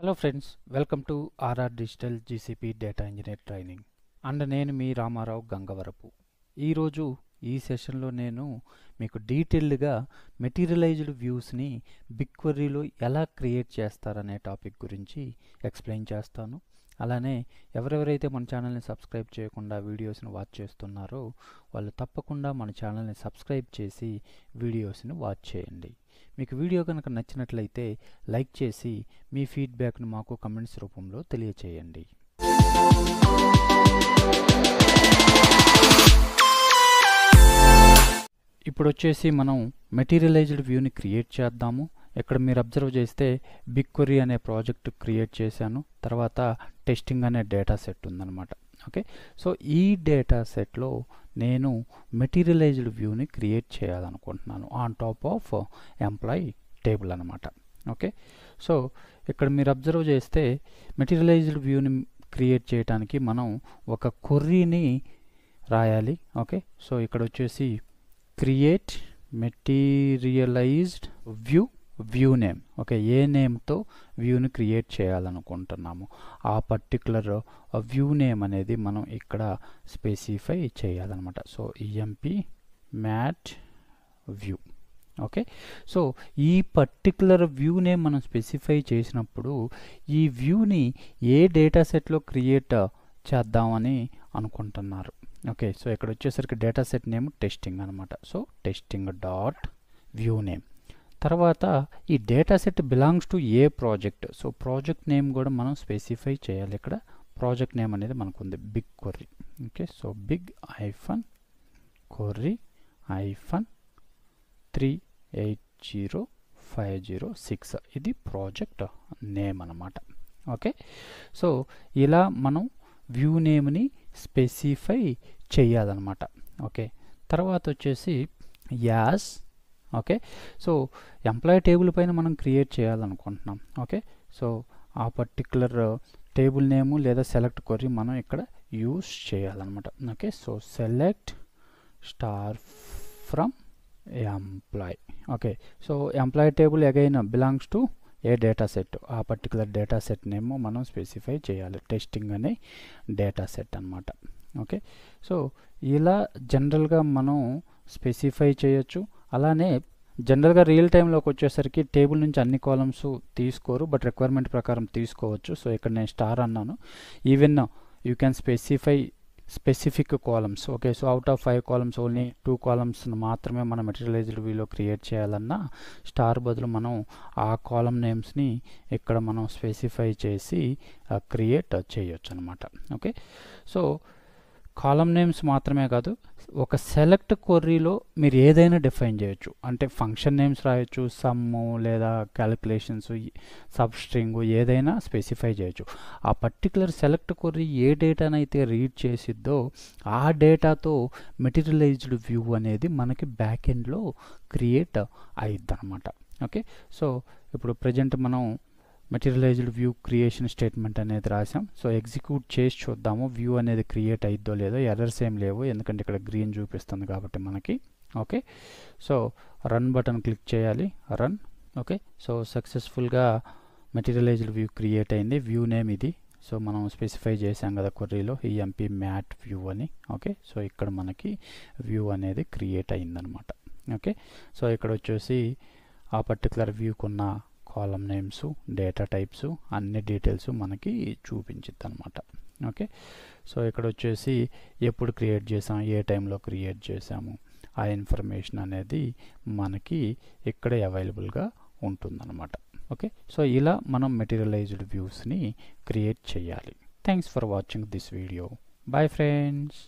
hello friends welcome to RR digital GCP data engineer training and నేను మీ రామారావు గంగవరపు ఈరోజు ఈ సెషన్లో నేను మీకు డీటెయిల్డ్గా మెటీరియలైజ్డ్ వ్యూస్ని బిక్వరీలో ఎలా క్రియేట్ చేస్తారనే టాపిక్ గురించి ఎక్స్ప్లెయిన్ చేస్తాను అలానే ఎవరెవరైతే మన ఛానల్ని సబ్స్క్రైబ్ చేయకుండా వీడియోస్ని వాచ్ చేస్తున్నారో వాళ్ళు తప్పకుండా మన ఛానల్ని సబ్స్క్రైబ్ చేసి వీడియోస్ని వాచ్ చేయండి మీకు వీడియో కనుక నచ్చినట్లయితే లైక్ చేసి మీ ఫీడ్బ్యాక్ను మాకు కమెంట్స్ రూపంలో తెలియచేయండి ఇప్పుడు వచ్చేసి మనం మెటీరియలైజ్డ్ వ్యూని క్రియేట్ చేద్దాము ఇక్కడ మీరు అబ్జర్వ్ చేస్తే బిగ్ క్వరీ అనే ప్రాజెక్ట్ క్రియేట్ చేశాను తర్వాత టెస్టింగ్ అనే డేటా సెట్ ఉందన్నమాట ఓకే సో ఈ డేటా సెట్లో నేను మెటీరియలైజ్డ్ వ్యూని క్రియేట్ చేయాలనుకుంటున్నాను on top of employee table అనమాట ఓకే సో ఇక్కడ మీరు అబ్జర్వ్ చేస్తే మెటీరియలైజ్డ్ వ్యూని క్రియేట్ చేయడానికి మనం ఒక కొర్రీని రాయాలి ఓకే సో ఇక్కడ వచ్చేసి create materialised view view name okay ఏ నేమ్తో వ్యూని క్రియేట్ చేయాలనుకుంటున్నాము ఆ పర్టికులర్ వ్యూ నేమ్ అనేది మనం ఇక్కడ స్పెసిఫై చేయాలన్నమాట so EMP mat view okay so ఈ పర్టికులర్ వ్యూనే మనం స్పెసిఫై చేసినప్పుడు ఈ వ్యూని ఏ డేటా సెట్లో క్రియేట్ చేద్దామని అనుకుంటున్నారు ఓకే సో ఇక్కడ వచ్చేసరికి డేటా సెట్ నేమ్ టెస్టింగ్ అనమాట so testing dot view name తర్వాత ఈ data set belongs to a project so project name కూడా మనం స్పెసిఫై చేయాలి ఇక్కడ ప్రాజెక్ట్ నేమ్ అనేది మనకు ఉంది big query okay so big hyphen query hyphen three eight zero five zero six ఇది ప్రాజెక్ట్ నేమ్ అనమాట ఓకే సో ఇలా మనం వ్యూ నేమ్ని స్పెసిఫై చేయాలన్నమాట ఓకే తర్వాత వచ్చేసి as okay so employee table పైన మనం క్రియేట్ చేయాలనుకుంటున్నాం ఓకే సో ఆ పర్టికులర్ టేబుల్ నేము లేదా సెలెక్ట్ కొర్రీ మనం ఇక్కడ యూస్ చేయాలన్నమాట okay so select star from employ okay so employee table again belongs to a data set ఆ పర్టికులర్ డేటా సెట్ నేమో మనం స్పెసిఫై చేయాలి టెస్టింగ్ అనే డేటా సెట్ అనమాట ఓకే సో ఇలా జనరల్గా మనం స్పెసిఫై చేయొచ్చు అలానే జనరల్గా రియల్ టైంలోకి వచ్చేసరికి టేబుల్ నుంచి అన్ని కాలమ్స్ తీసుకోరు బట్ రిక్వైర్మెంట్ ప్రకారం తీసుకోవచ్చు సో ఇక్కడ నేను స్టార్ అన్నాను even you can specify specific columns okay so out of five columns only two కాలమ్స్ని మాత్రమే మనం మెటీరియలైజ్డ్ వీలో క్రియేట్ చేయాలన్నా స్టార్ బదులు మనం ఆ కాలమ్ నేమ్స్ని ఇక్కడ మనం స్పెసిఫై చేసి క్రియేట్ చేయొచ్చు అనమాట ఓకే సో కాలం నేమ్స్ మాత్రమే కాదు ఒక సెలెక్ట్ కొర్రీలో మీరు ఏదైనా డిఫైన్ చేయొచ్చు అంటే ఫంక్షన్ నేమ్స్ రాయొచ్చు సమ్ము లేదా క్యాలిక్యులేషన్స్ సబ్ స్ట్రింగ్ ఏదైనా స్పెసిఫై చేయొచ్చు ఆ పర్టికులర్ సెలెక్ట్ కొర్రీ ఏ డేటానైతే రీడ్ చేసిద్దో ఆ డేటాతో మెటీరియలైజ్డ్ వ్యూ అనేది మనకి బ్యాక్ ఎండ్లో క్రియేట్ అయిద్ది అనమాట ఓకే సో ఇప్పుడు ప్రజెంట్ మనం మెటీరియలైజ్డ్ వ్యూ క్రియేషన్ స్టేట్మెంట్ అనేది రాసాం సో ఎగ్జిక్యూట్ చేసి చూద్దాము వ్యూ అనేది క్రియేట్ అయిద్దో లేదో ఎర్రర్స్ ఏం లేవు ఎందుకంటే ఇక్కడ గ్రీన్ చూపిస్తుంది కాబట్టి మనకి okay so run button click చేయాలి రన్ ఓకే సో సక్సెస్ఫుల్గా మెటీరియలైజ్డ్ వ్యూ క్రియేట్ అయింది వ్యూ నేమ్ ఇది సో మనం స్పెసిఫై చేసాం కదా కొర్రీలో ఈ ఎంపీ మ్యాట్ వ్యూ అని ఓకే సో ఇక్కడ మనకి వ్యూ అనేది క్రియేట్ అయిందనమాట ఓకే సో ఇక్కడ వచ్చేసి ఆ పర్టికులర్ వ్యూకున్న కాలం నేమ్స్ డేటా టైప్స్ అన్ని డీటెయిల్స్ మనకి చూపించిద్ది అనమాట ఓకే సో ఇక్కడ వచ్చేసి ఎప్పుడు క్రియేట్ చేసాం ఏ టైంలో క్రియేట్ చేసాము ఆ ఇన్ఫర్మేషన్ అనేది మనకి ఇక్కడ అవైలబుల్గా ఉంటుందన్నమాట ఓకే సో ఇలా మనం మెటీరియలైజ్డ్ వ్యూస్ని క్రియేట్ చేయాలి thanks for watching this video bye friends